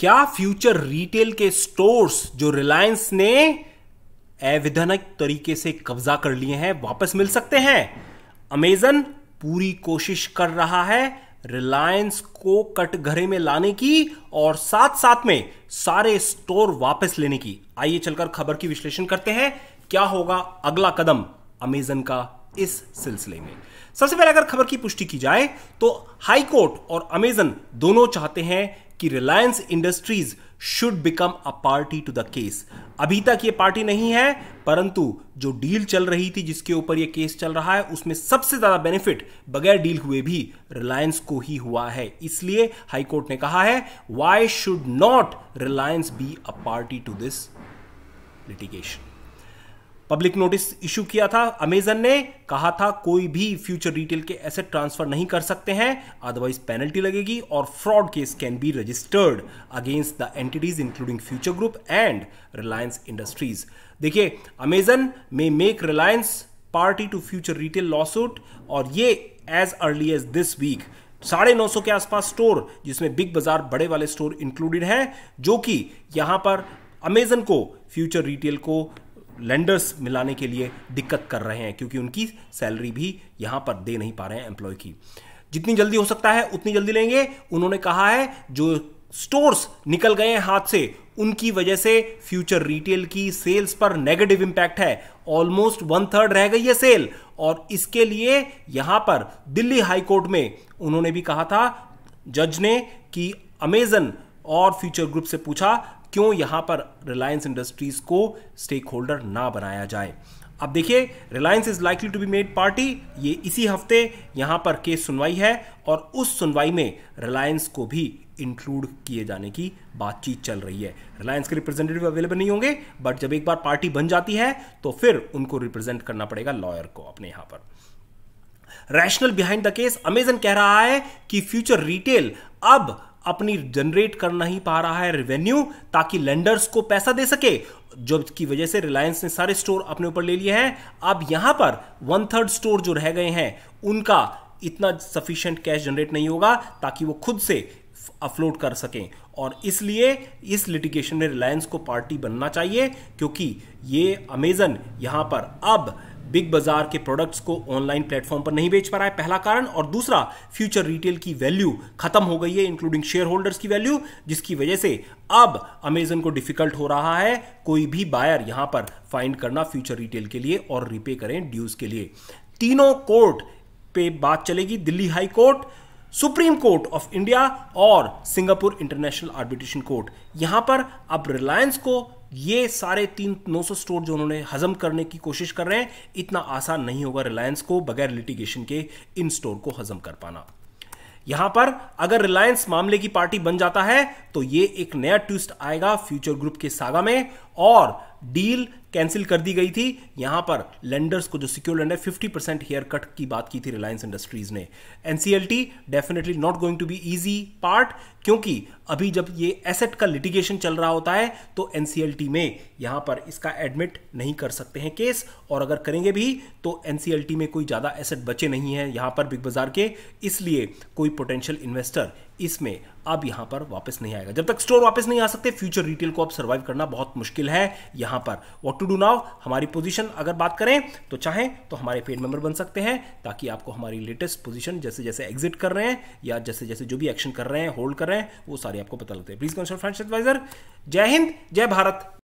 क्या future Retail के stores जो रिलायंस ने अविधानिक तरीके से कब्जा कर लिए हैं वापस मिल सकते हैं अमेजन पूरी कोशिश कर रहा है रिलायंस को कटघरे में लाने की और साथ साथ में सारे स्टोर वापस लेने की आइए चलकर खबर की विश्लेषण करते हैं क्या होगा अगला कदम अमेजन का इस सिलसिले में सबसे पहले अगर खबर की पुष्टि की जाए तो हाई कोर्ट और अमेजन दोनों चाहते हैं कि Reliance Industries should become a party to the case अभी तक ये पार्टी नहीं है परंतु जो डील चल रही थी जिसके ऊपर ये केस चल रहा है उसमें सबसे ज्यादा बेनिफिट बगैर डील हुए भी रिलायंस को ही हुआ है इसलिए हाईकोर्ट ने कहा है why should not Reliance be a party to this litigation public notice issue किया था अमेजन ने कहा था कोई भी फ्यूचर रिटेल के एसेट ट्रांसफर नहीं कर सकते हैं अदरवाइज पेनल्टी लगेगी और fraud case can be registered against the entities including Future Group and Reliance Industries देखिए अमेजन में make Reliance party to Future Retail lawsuit और ये as early as this week साढ़े नौ सौ के आसपास स्टोर जिसमें बिग बाजार बड़े वाले स्टोर इंक्लूडेड हैं जो कि यहां पर अमेजन को फ्यूचर रिटेल को लेंडर्स मिलाने के लिए दिक्कत कर रहे हैं क्योंकि उनकी सैलरी भी यहां पर दे नहीं पा रहे हैं एम्प्लॉय की जितनी जल्दी हो सकता है उतनी जल्दी लेंगे उन्होंने कहा है जो स्टोर्स निकल गए हैं हाथ से उनकी वजह से फ्यूचर रिटेल की सेल्स पर नेगेटिव इंपैक्ट है ऑलमोस्ट वन थर्ड रह गई है सेल और इसके लिए यहां पर दिल्ली हाई कोर्ट में उन्होंने भी कहा था जज ने कि अमेजन और फ्यूचर ग्रुप से पूछा क्यों यहाँ पर रिलायंस इंडस्ट्रीज़ को स्टेक होल्डर ना बनाया जाए अब देखिए Reliance is likely to be made party ये इसी हफ्ते यहाँ पर केस सुनवाई है और उस सुनवाई में रिलायंस को भी इंक्लूड किए जाने की बातचीत चल रही है रिलायंस के रिप्रेजेंटेटिव अवेलेबल नहीं होंगे बट जब एक बार पार्टी बन जाती है तो फिर उनको रिप्रेजेंट करना पड़ेगा लॉयर को अपने यहाँ पर rational behind the case Amazon कह रहा है कि फ्यूचर रिटेल अब अपनी जनरेट कर नहीं पा रहा है रेवेन्यू ताकि लेंडर्स को पैसा दे सके जो की वजह से रिलायंस ने सारे स्टोर अपने ऊपर ले लिए हैं अब यहां पर वन थर्ड स्टोर जो रह गए हैं उनका इतना सफिशियंट कैश जनरेट नहीं होगा ताकि वो खुद से अपलोड कर सकें और इसलिए इस लिटिगेशन में रिलायंस को पार्टी बनना चाहिए क्योंकि ये अमेजन यहाँ पर अब बिग बाजार के प्रोडक्ट्स को ऑनलाइन प्लेटफॉर्म पर नहीं बेच पा रहा है पहला कारण और दूसरा फ्यूचर रिटेल की वैल्यू खत्म हो गई है इंक्लूडिंग शेयर होल्डर्स की वैल्यू जिसकी वजह से अब अमेजन को डिफिकल्ट हो रहा है कोई भी बायर यहां पर फाइंड करना फ्यूचर रिटेल के लिए और रिपे करें ड्यूज के लिए तीनों कोर्ट पे बात चलेगी Delhi high court supreme court of India और सिंगापुर इंटरनेशनल आर्बिट्रेशन कोर्ट यहां पर अब रिलायंस को ये सारे तीन नौ सौ स्टोर जो उन्होंने हजम करने की कोशिश कर रहे हैं इतना आसान नहीं होगा रिलायंस को बगैर लिटिगेशन के इन स्टोर को हजम कर पाना यहां पर अगर रिलायंस मामले की पार्टी बन जाता है तो ये एक नया ट्विस्ट आएगा फ्यूचर ग्रुप के सागा में और डील कैंसिल कर दी गई थी यहां पर लेंडर्स को जो secure lender fifty percent haircut की बात की थी रिलायंस इंडस्ट्रीज ने NCLT definitely not going to be easy part क्योंकि अभी जब ये एसेट का लिटिगेशन चल रहा होता है तो एनसीएलटी में यहां पर इसका एडमिट नहीं कर सकते हैं केस और अगर करेंगे भी तो एनसीएलटी में कोई ज्यादा एसेट बचे नहीं है यहां पर बिग बाजार के इसलिए कोई पोटेंशियल इन्वेस्टर इसमें अब यहां पर वापस नहीं आएगा जब तक स्टोर वापस नहीं आ सकते फ्यूचर रिटेल को अब सर्वाइव करना बहुत मुश्किल है यहां पर वॉट टू डू नाउ हमारी पोजिशन अगर बात करें तो चाहें तो हमारे पेड मेंबर बन सकते हैं ताकि आपको हमारी लेटेस्ट पोजिशन जैसे जैसे एग्जिट कर रहे हैं या जैसे जैसे जो भी एक्शन कर रहे हैं होल्ड कर रहे हैं वो सारे आपको पता लगते हैं प्लीज कंसल्ट फ्रेंड्स एडवाइजर जय हिंद जय भारत